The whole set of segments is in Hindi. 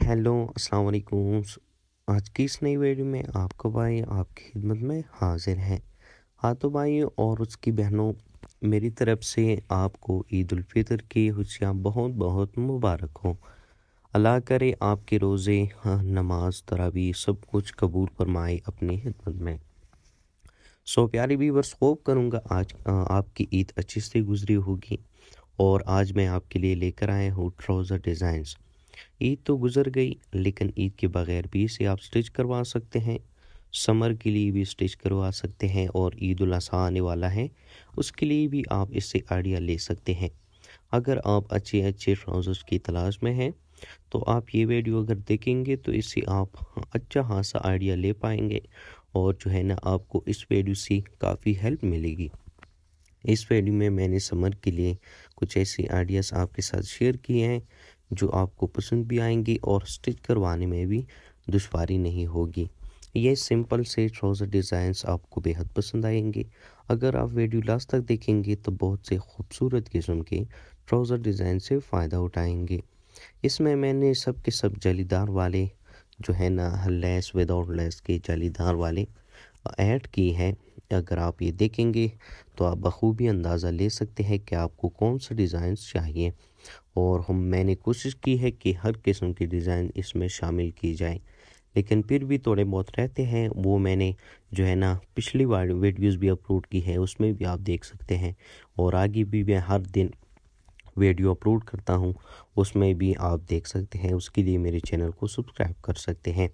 हेलो अस्सलाम वालेकुम आज की इस नई वीडियो में आपको भाई आपकी खिदमत में हाजिर हैं हाँ तो भाई और उसकी बहनों मेरी तरफ से आपको ईदालफ़ितर की खुशियाँ बहुत बहुत मुबारक हो अल्लाह करे आपके रोज़े हाँ, नमाज तरावी सब कुछ कबूल फरमाए अपनी खिदमत में सो प्यारी भी बस होप करूँगा आज आ, आपकी ईद अच्छे से गुजरी होगी और आज मैं आपके लिए लेकर आया हूँ ट्राउज़र डिज़ाइंस ईद तो गुजर गई लेकिन ईद के बगैर भी इसे आप स्टिच करवा सकते हैं समर के लिए भी स्टिच करवा सकते हैं और ईद उजी आने वाला है उसके लिए भी आप इससे आइडिया ले सकते हैं अगर आप अच्छे अच्छे ट्राउज़र्स की तलाश में हैं तो आप ये वीडियो अगर देखेंगे तो इससे आप अच्छा खासा आइडिया ले पाएंगे और जो है ना आपको इस वीडियो से काफ़ी हेल्प मिलेगी इस वीडियो में मैंने समर के लिए कुछ ऐसे आइडियाज़ आपके साथ शेयर किए हैं जो आपको पसंद भी आएंगी और स्टिच करवाने में भी दुशारी नहीं होगी ये सिंपल से ट्राउज़र डिज़ाइंस आपको बेहद पसंद आएंगे अगर आप वीडियो लास्ट तक देखेंगे तो बहुत से खूबसूरत किस्म के ट्राउज़र डिज़ाइन से फ़ायदा उठाएंगे इसमें मैंने सब के सब जालीदार वाले जो है ना लेस विदाउट लेस के जालीदार वाले ऐड की हैं अगर आप ये देखेंगे तो आप बखूबी अंदाज़ा ले सकते हैं कि आपको कौन सा डिज़ाइन चाहिए और हम मैंने कोशिश की है कि हर किस्म के डिज़ाइन इसमें शामिल की जाए लेकिन फिर भी थोड़े बहुत रहते हैं वो मैंने जो है ना पिछली बार वीडियोज़ भी अपलोड की है उसमें भी आप देख सकते हैं और आगे भी मैं हर दिन वीडियो अपलोड करता हूँ उसमें भी आप देख सकते हैं उसके लिए मेरे चैनल को सब्सक्राइब कर सकते हैं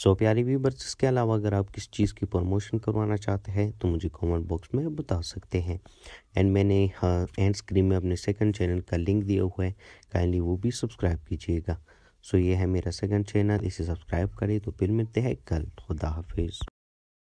सो प्यारी भी बस इसके अलावा अगर आप किस चीज़ की प्रमोशन करवाना चाहते हैं तो मुझे कमेंट बॉक्स में बता सकते हैं एंड मैंने एंड हाँ, स्क्रीन में अपने सेकंड चैनल का लिंक दिया हुआ है काइंडली वो भी सब्सक्राइब कीजिएगा सो ये है मेरा सेकंड चैनल इसे सब्सक्राइब करें तो फिर मिलते हैं कल खुदा हाफिज़